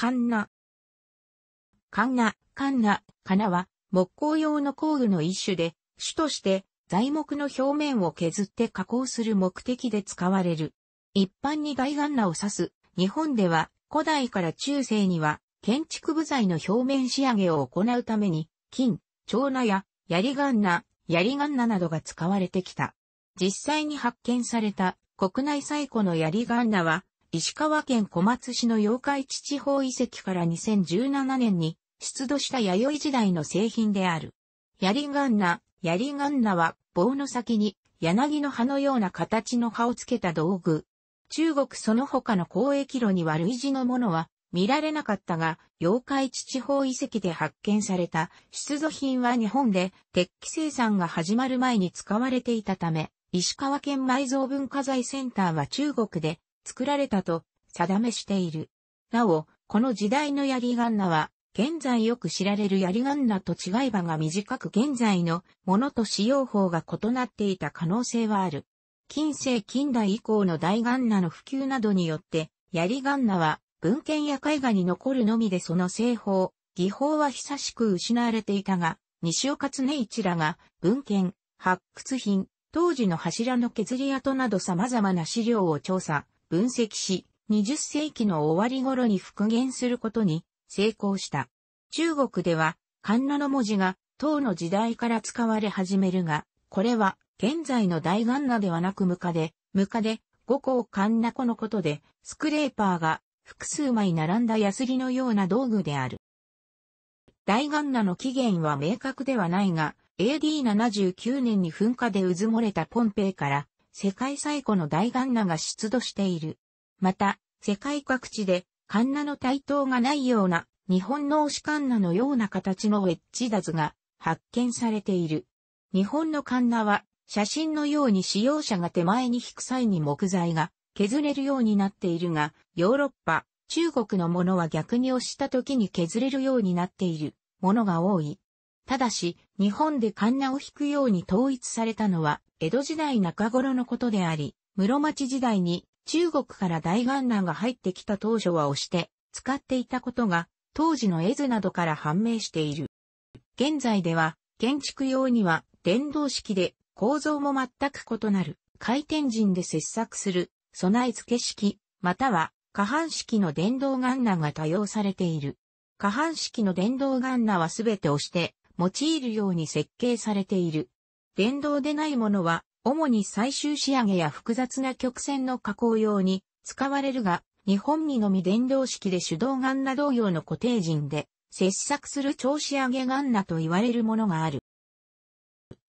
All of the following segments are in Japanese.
カンナ。カンナ、カンナ、カナは木工用の工具の一種で、主として材木の表面を削って加工する目的で使われる。一般に大ガンナを指す。日本では古代から中世には建築部材の表面仕上げを行うために、金、蝶名や槍ガンナ、槍ガンナなどが使われてきた。実際に発見された国内最古の槍ガンナは石川県小松市の妖怪地地方遺跡から2017年に出土した弥生時代の製品である。槍ガンナ、槍ガンナは棒の先に柳の葉のような形の葉をつけた道具。中国その他の交易路に悪い字のものは見られなかったが、妖怪地方遺跡で発見された出土品は日本で鉄器生産が始まる前に使われていたため、石川県埋蔵文化財センターは中国で作られたと定めしている。なお、この時代の槍ガンナは、現在よく知られる槍ガンナと違い場が短く現在のものと使用法が異なっていた可能性はある。近世近代以降の大ガンナの普及などによって、槍ガンナは文献や絵画に残るのみでその製法、技法は久しく失われていたが、西岡常一らが文献、発掘品、当時の柱の削り跡など様々な資料を調査、分析し、20世紀の終わり頃に復元することに成功した。中国では、カンナの文字が、唐の時代から使われ始めるが、これは、現在の大ガンナではなくムカで、ムカで、五カンナ子のことで、スクレーパーが、複数枚並んだヤスリのような道具である。大ガンナの起源は明確ではないが、AD79 年に噴火で渦漏れたポンペイから、世界最古の大ガンナが出土している。また、世界各地で、カンナの台頭がないような、日本のオしカンナのような形のウェッジダズが発見されている。日本のカンナは、写真のように使用者が手前に引く際に木材が削れるようになっているが、ヨーロッパ、中国のものは逆に押した時に削れるようになっているものが多い。ただし、日本でカンナを引くように統一されたのは、江戸時代中頃のことであり、室町時代に中国から大ンナが入ってきた当初は押して使っていたことが当時の絵図などから判明している。現在では建築用には電動式で構造も全く異なる回転陣で切削する備え付け式または下半式の電動ガンナが多用されている。下半式の電動ガンナはすべて押して用いるように設計されている。電動でないものは、主に最終仕上げや複雑な曲線の加工用に使われるが、日本にのみ電動式で手動ガンナ同様の固定陣で、切削する超仕上げガンナと言われるものがある。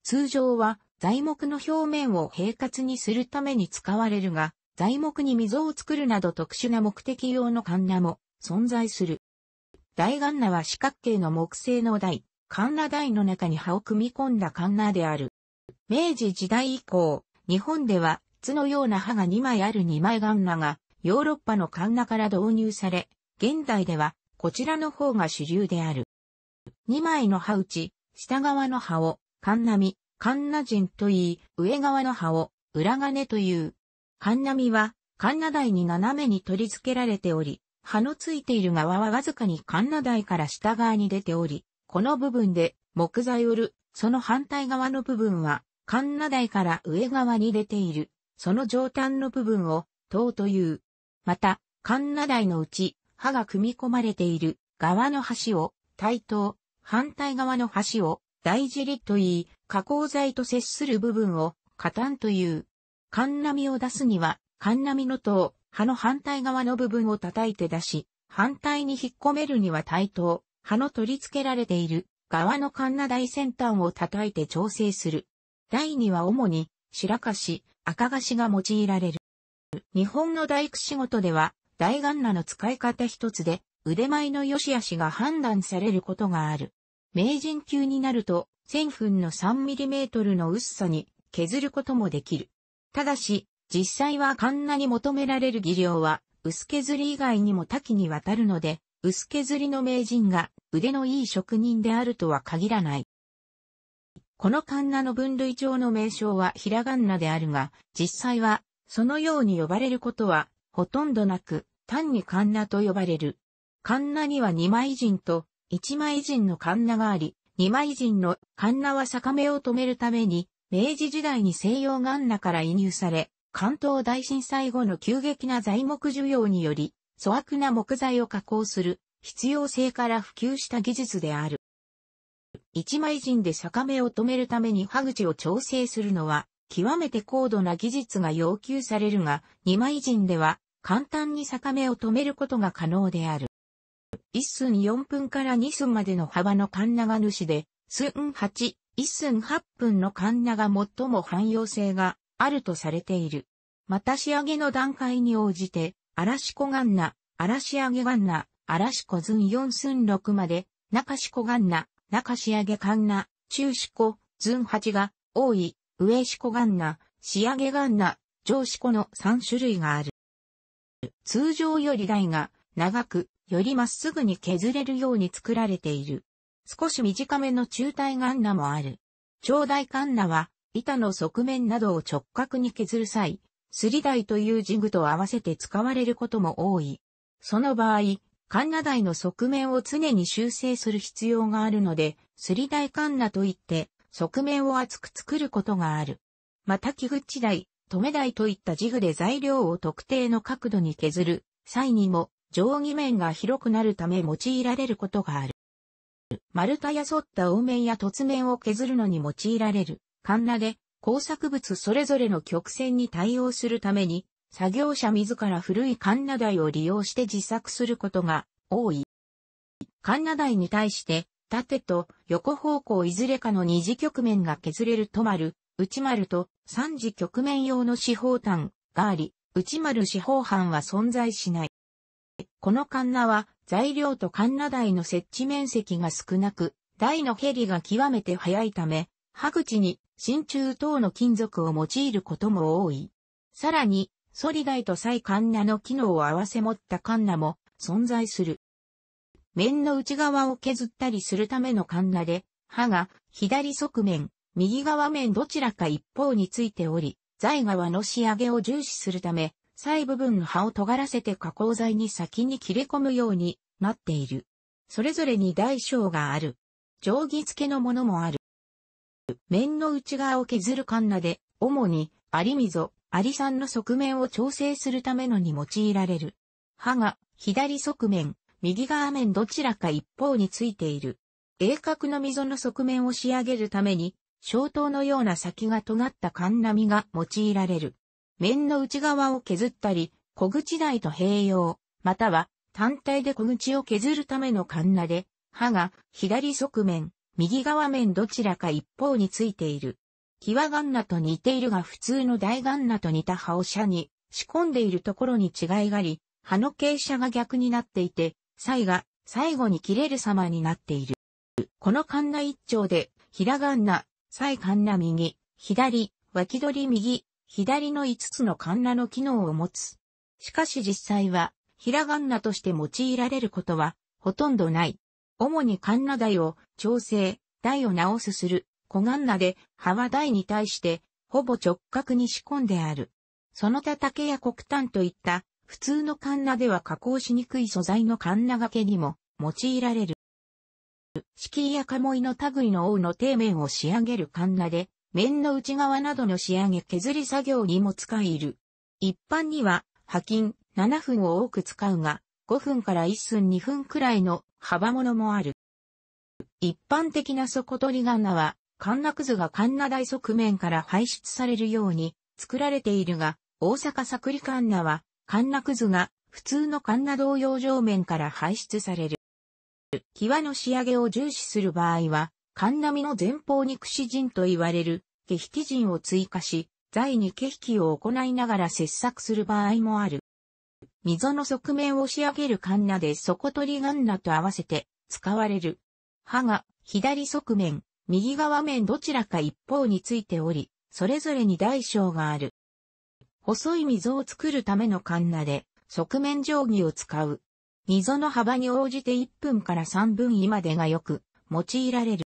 通常は材木の表面を平滑にするために使われるが、材木に溝を作るなど特殊な目的用のカンナも存在する。大ガンナは四角形の木製の台、カンナ台の中に葉を組み込んだカンナである。明治時代以降、日本では、筒のような葉が2枚ある2枚ガンナが、ヨーロッパのカンナから導入され、現代では、こちらの方が主流である。2枚の葉打ち、下側の葉を、カンナミ、カンナ人と言い、上側の葉を、裏金という。カンナミは、カンナ台に斜めに取り付けられており、葉のついている側はわずかにカンナ台から下側に出ており、この部分で木材を売る、その反対側の部分は、カンナ台から上側に出ている、その上端の部分を、塔という。また、カンナ台のうち、刃が組み込まれている側の端を、対等、反対側の端を、大尻と言い、加工材と接する部分を、カタンという。カンナミを出すには、カンナミの塔、刃の反対側の部分を叩いて出し、反対に引っ込めるには対等、刃の取り付けられている側のカンナ台先端を叩いて調整する。台には主に白菓子、赤菓子が用いられる。日本の大工仕事では、大ガンナの使い方一つで、腕前の良し悪しが判断されることがある。名人級になると、1000分の3トルの薄さに削ることもできる。ただし、実際はカンナに求められる技量は、薄削り以外にも多岐にわたるので、薄削りの名人が腕のいい職人であるとは限らない。このカンナの分類上の名称はひらがんなであるが、実際はそのように呼ばれることはほとんどなく、単にカンナと呼ばれる。カンナには二枚人と一枚人のカンナがあり、二枚人のカンナは坂目を止めるために、明治時代に西洋ガンナから移入され、関東大震災後の急激な材木需要により、粗悪な木材を加工する必要性から普及した技術である。一枚陣で坂目を止めるために歯口を調整するのは極めて高度な技術が要求されるが、二枚陣では簡単に坂目を止めることが可能である。一寸四分から二寸までの幅のカンナが主で、寸八、一寸八分のカンナが最も汎用性があるとされている。また仕上げの段階に応じて、嵐子ガンナ、嵐上げガンナ、嵐子ズン4寸6まで、中志子ガンナ、中仕上げカンナ、中子子、ズン8が、多い、上志子ガンナ、仕上げガンナ、上子子の3種類がある。通常より台が、長く、よりまっすぐに削れるように作られている。少し短めの中体ガンナもある。長大カンナは、板の側面などを直角に削る際、すり台というジ具と合わせて使われることも多い。その場合、カンナ台の側面を常に修正する必要があるので、すり台カンナといって、側面を厚く作ることがある。また、木口台、止め台といったジ具で材料を特定の角度に削る際にも、定規面が広くなるため用いられることがある。丸太や沿った凹面や凸面を削るのに用いられる、カンナで、工作物それぞれの曲線に対応するために、作業者自ら古いカンナ台を利用して自作することが多い。カンナ台に対して、縦と横方向いずれかの二次局面が削れる止まる、内丸と三次局面用の四方端があり、内丸四方半は存在しない。このカンナは材料とカンナ台の設置面積が少なく、台のヘリが極めて速いため、歯口に真鍮等の金属を用いることも多い。さらに、ソリダイとサイカンナの機能を合わせ持ったカンナも存在する。面の内側を削ったりするためのカンナで、刃が左側面、右側面どちらか一方についており、材側の仕上げを重視するため、細部分の刃を尖らせて加工材に先に切れ込むようになっている。それぞれに大小がある。定規付けのものもある。面の内側を削るカンナで、主に、アリ溝、アリ酸の側面を調整するためのに用いられる。刃が、左側面、右側面どちらか一方についている。鋭角の溝の側面を仕上げるために、小刀のような先が尖ったカンナミが用いられる。面の内側を削ったり、小口台と併用、または単体で小口を削るためのカンナで、刃が左側面、右側面どちらか一方についている。キワガンナと似ているが普通の大ガンナと似た葉を車に仕込んでいるところに違いがあり、葉の傾斜が逆になっていて、才が最後に切れる様になっている。このカンナ一丁で、平ガンナ、才カンナ右、左、脇取り右、左の5つのカンナの機能を持つ。しかし実際は、平ガンナとして用いられることは、ほとんどない。主にカンナ台を調整、台を直すする、小ガンナで、葉は台に対して、ほぼ直角に仕込んである。その他竹けや黒炭といった、普通のカンナでは加工しにくい素材のカンナ掛けにも用いられる。敷居や鴨居の類の王の底面を仕上げるカンナで、面の内側などの仕上げ削り作業にも使える。一般には、波金7分を多く使うが、5分から1分2分くらいの幅物もある。一般的な底取りガンナは、カンナくずがカンナ台側面から排出されるように作られているが、大阪サクリカンナは、カンナくずが普通のカンナ同様上面から排出される。際の仕上げを重視する場合は、カンナミの前方に櫛陣と言われる、毛引き陣を追加し、材に毛引きを行いながら切削する場合もある。溝の側面を仕上げるカンナで底取りガンナと合わせて使われる刃が左側面、右側面どちらか一方についており、それぞれに大小がある。細い溝を作るためのカンナで、側面定規を使う。溝の幅に応じて1分から3分位までがよく用いられる。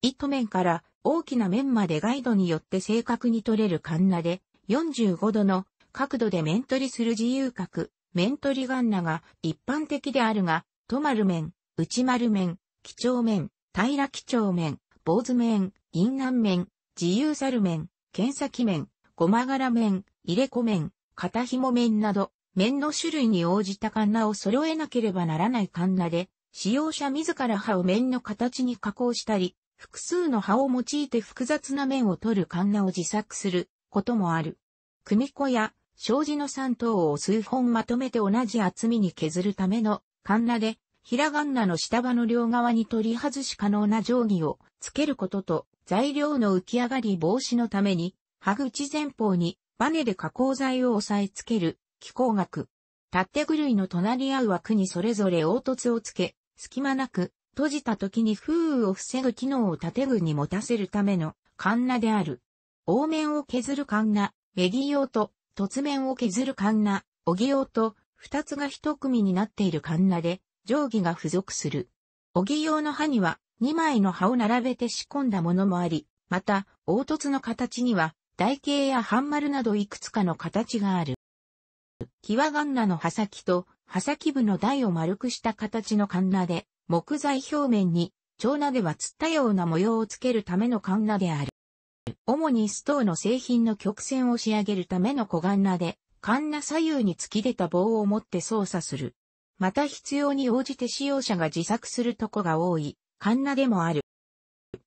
糸面から大きな面までガイドによって正確に取れるカンナで、45度の角度で面取りする自由角、面取りガンナが一般的であるが、止まる面、内丸面、几帳面、平几帳面、坊主面、銀南面、自由猿面、剣先面、ごま柄面、入れ子面、肩紐面など、面の種類に応じたカンナを揃えなければならないカンナで、使用者自ら刃を面の形に加工したり、複数の刃を用いて複雑な面を取るカンナを自作することもある。組子や障子の3等を数本まとめて同じ厚みに削るためのカンナで、ひらがなの下場の両側に取り外し可能な定規をつけることと、材料の浮き上がり防止のために、歯口前方にバネで加工材を押さえつける、気候学。縦狂いの隣り合う枠にそれぞれ凹凸をつけ、隙間なく閉じた時に風雨を防ぐ機能を縦具に持たせるためのカンナである。凹面を削るカンナ、ギ用と凸面を削るカンナ、オギ用と二つが一組になっているカンナで、定規が付属する。ぎ用の刃には2枚の刃を並べて仕込んだものもあり、また、凹凸の形には、台形や半丸などいくつかの形がある。キワガンナの刃先と刃先部の台を丸くした形のカンナで、木材表面に、長なでは釣ったような模様をつけるためのカンナである。主にストーの製品の曲線を仕上げるための小ガンナで、カンナ左右に突き出た棒を持って操作する。また必要に応じて使用者が自作するとこが多い、カンナでもある。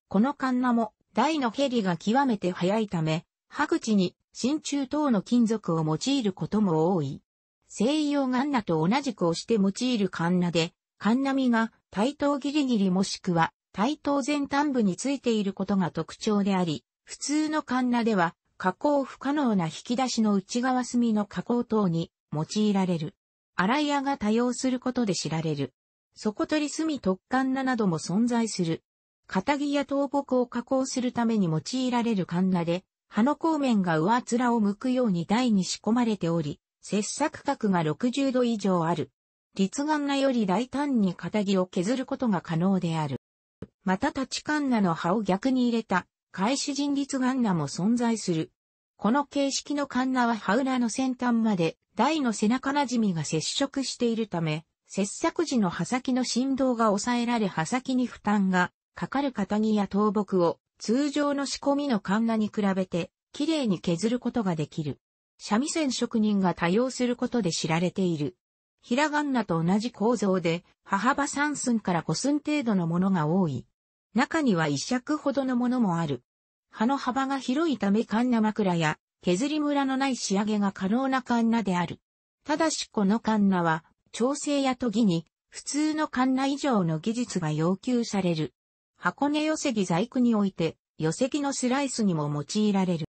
このカンナも、台のヘリが極めて速いため、歯口に真鍮等の金属を用いることも多い。西洋ガンナと同じく押して用いるカンナで、カンナミが対等ギリギリもしくは対等前端部についていることが特徴であり、普通のカンナでは加工不可能な引き出しの内側隅の加工等に用いられる。ラいアが多用することで知られる。底取り隅特管ななども存在する。片木や倒木を加工するために用いられるカンナで、葉の光面が上面を向くように台に仕込まれており、切削角が60度以上ある。立眼なより大胆に片木を削ることが可能である。また立ちカンナの葉を逆に入れた、返し人立眼ンも存在する。この形式のカンナは葉裏の先端まで台の背中なじみが接触しているため、切削時の刃先の振動が抑えられ刃先に負担がかかる片木や倒木を通常の仕込みのカンナに比べて綺麗に削ることができる。三味線職人が多用することで知られている。らがんなと同じ構造で、刃幅3寸から5寸程度のものが多い。中には1尺ほどのものもある。葉の幅が広いためカンナ枕や削りムラのない仕上げが可能なカンナである。ただしこのカンナは、調整や研ぎに、普通のカンナ以上の技術が要求される。箱根寄木細工において、寄木のスライスにも用いられる。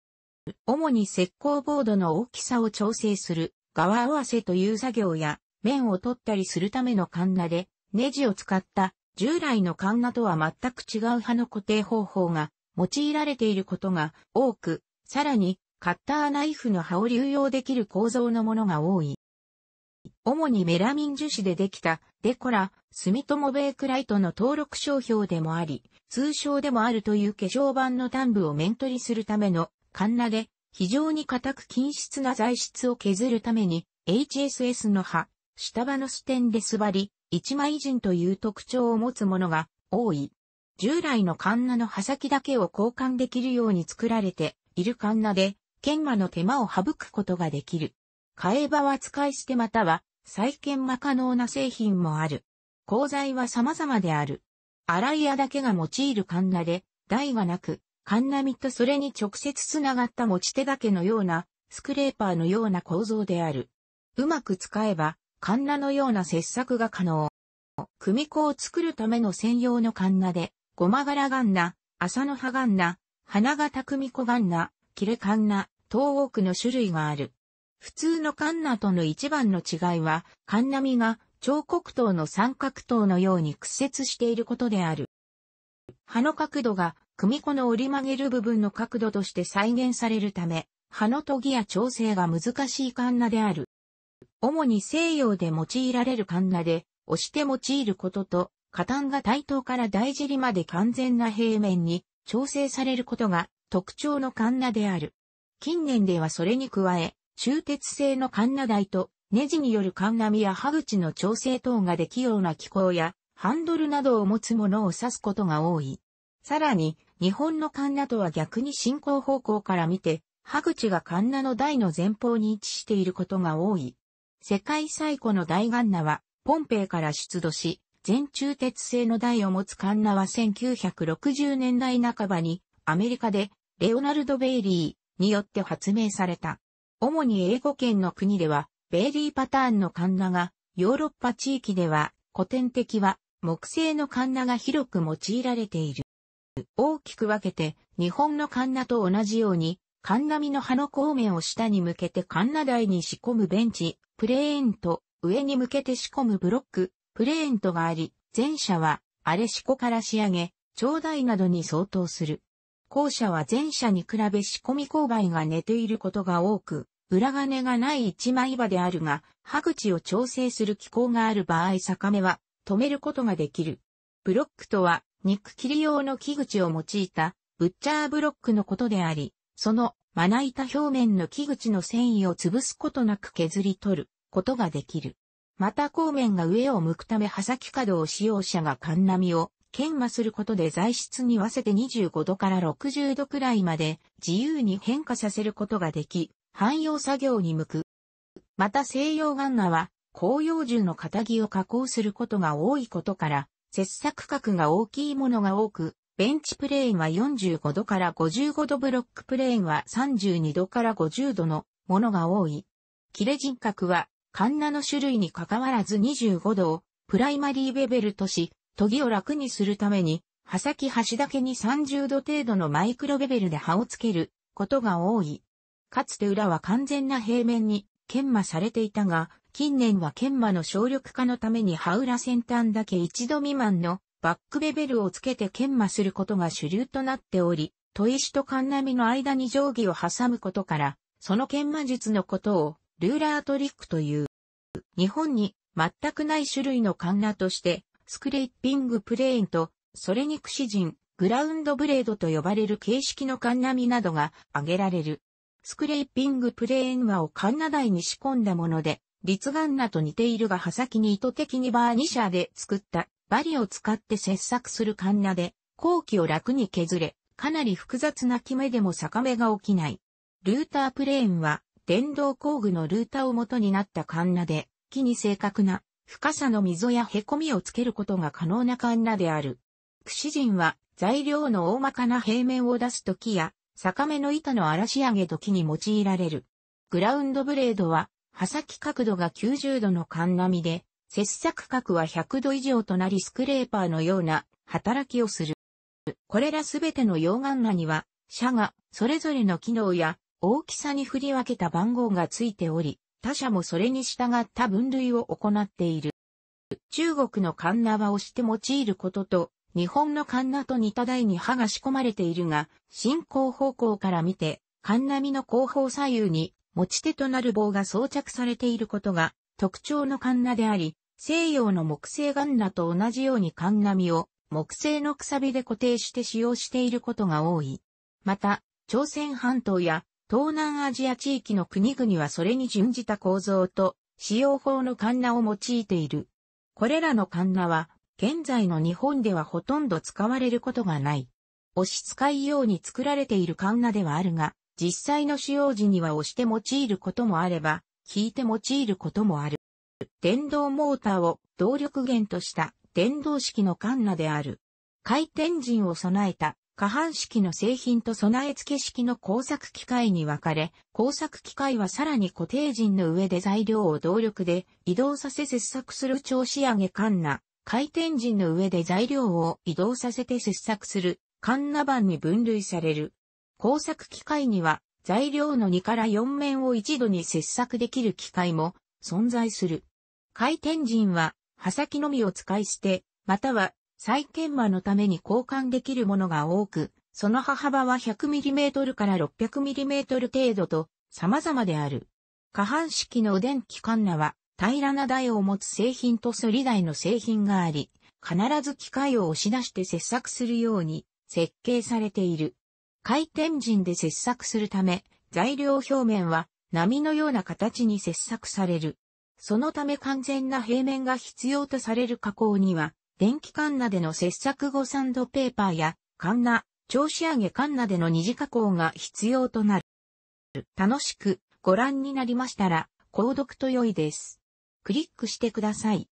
主に石膏ボードの大きさを調整する、側合わせという作業や、面を取ったりするためのカンナで、ネジを使った従来のカンナとは全く違う刃の固定方法が用いられていることが多く、さらにカッターナイフの刃を流用できる構造のものが多い。主にメラミン樹脂でできたデコラ、住友ベイクライトの登録商標でもあり、通称でもあるという化粧板の端部を面取りするためのカンナで、非常に硬く均質な材質を削るために、HSS の刃、下刃のステンレス張り、一枚人という特徴を持つものが多い。従来のカンナの刃先だけを交換できるように作られているカンナで、研磨の手間を省くことができる。替え刃は使い捨てまたは再研磨可能な製品もある。鋼材は様々である。洗い屋だけが用いるカンナで、台はなく、カンナミとそれに直接つながった持ち手だけのような、スクレーパーのような構造である。うまく使えば、カンナのような切削が可能。組子を作るための専用のカンナで、ゴマ柄ガンナ、麻の葉ガンナ、花形組子ガンナ、切れカンナ、等多くの種類がある。普通のカンナとの一番の違いは、カンナミが彫刻刀の三角刀のように屈折していることである。刃の角度が、組子の折り曲げる部分の角度として再現されるため、刃の研ぎや調整が難しいカンナである。主に西洋で用いられるカンナで、押して用いることと、加担が対等から大尻まで完全な平面に調整されることが特徴のカンナである。近年ではそれに加え、中鉄製のカンナ台と、ネジによるカンナミや歯口の調整等ができような機構や、ハンドルなどを持つものを指すことが多い。さらに、日本のカンナとは逆に進行方向から見て、歯口がカンナの台の前方に位置していることが多い。世界最古の大ガンナは、ポンペイから出土し、全中鉄製の台を持つカンナは1960年代半ばに、アメリカでレオナルド・ベイリーによって発明された。主に英語圏の国では、ベイリーパターンのカンナが、ヨーロッパ地域では、古典的は、木製のカンナが広く用いられている。大きく分けて、日本のカンナと同じように、カンナミの葉の孔面を下に向けてカンナ台に仕込むベンチ、プレーンと、上に向けて仕込むブロック、プレーンとがあり、前者は、荒れしこから仕上げ、頂戴などに相当する。後者は前者に比べ仕込み勾配が寝ていることが多く、裏金がない一枚刃であるが、刃口を調整する機構がある場合坂目は止めることができる。ブロックとは、肉切り用の木口を用いた、ブッチャーブロックのことであり、その、まな板表面の木口の繊維を潰すことなく削り取ることができる。また、後面が上を向くため刃先角を使用者がカンナミを研磨することで材質に合わせて25度から60度くらいまで自由に変化させることができ、汎用作業に向く。また西洋ガンナは紅葉樹の仇を加工することが多いことから、切削角が大きいものが多く、ベンチプレーンは45度から55度ブロックプレーンは32度から50度のものが多い。切れ人格はカンナの種類に関わらず25度をプライマリーベベルとし、研ぎを楽にするために、刃先端だけに30度程度のマイクロベベルで刃をつけることが多い。かつて裏は完全な平面に研磨されていたが、近年は研磨の省力化のために刃裏先端だけ1度未満のバックベベルをつけて研磨することが主流となっており、砥石とカンナの間に定規を挟むことから、その研磨術のことをルーラートリックという。日本に全くない種類のカンナとしてスクレーッピングプレーンと、それに櫛人、グラウンドブレードと呼ばれる形式のカンナミなどが挙げられる。スクレーピングプレーンはをカンナ台に仕込んだもので、立眼ナと似ているが刃先に意図的にバーニシャーで作ったバリを使って切削するカンナで、後期を楽に削れ、かなり複雑な決めでも逆目が起きない。ルータープレーンは、電動工具のルーターを元になったカンナで、木に正確な深さの溝や凹みをつけることが可能なカンナである。櫛人は材料の大まかな平面を出すときや、坂目の板の荒らし上げ時に用いられる。グラウンドブレードは、刃先角度が90度のカンナミで、切削角は100度以上となりスクレーパーのような働きをする。これらすべての溶岩ナには、社がそれぞれの機能や大きさに振り分けた番号がついており、他社もそれに従った分類を行っている。中国のカンナは押して用いることと、日本のカンナと似た台に刃が仕込まれているが、進行方向から見て、カンナミの後方左右に持ち手となる棒が装着されていることが特徴のカンナであり、西洋の木製ガンナと同じようにカンナミを木製のくさびで固定して使用していることが多い。また、朝鮮半島や東南アジア地域の国々はそれに準じた構造と使用法のカンナを用いている。これらのカンナは、現在の日本ではほとんど使われることがない。押し使いように作られているカンナではあるが、実際の使用時には押して用いることもあれば、引いて用いることもある。電動モーターを動力源とした電動式のカンナである。回転陣を備えた可搬式の製品と備え付け式の工作機械に分かれ、工作機械はさらに固定陣の上で材料を動力で移動させ切削する調子上げカンナ、回転陣の上で材料を移動させて切削するカンナ板に分類される。工作機械には材料の2から4面を一度に切削できる機械も存在する。回転陣は刃先のみを使い捨て、または再研磨のために交換できるものが多く、その刃幅は 100mm から 600mm 程度と様々である。下半式の電気カンナは平らな台を持つ製品と反り台の製品があり、必ず機械を押し出して切削するように設計されている。回転陣で切削するため、材料表面は波のような形に切削される。そのため完全な平面が必要とされる加工には、電気カンナでの切削後サンドペーパーや、カンナ、調子上げカンナでの二次加工が必要となる。楽しくご覧になりましたら、購読と良いです。クリックしてください。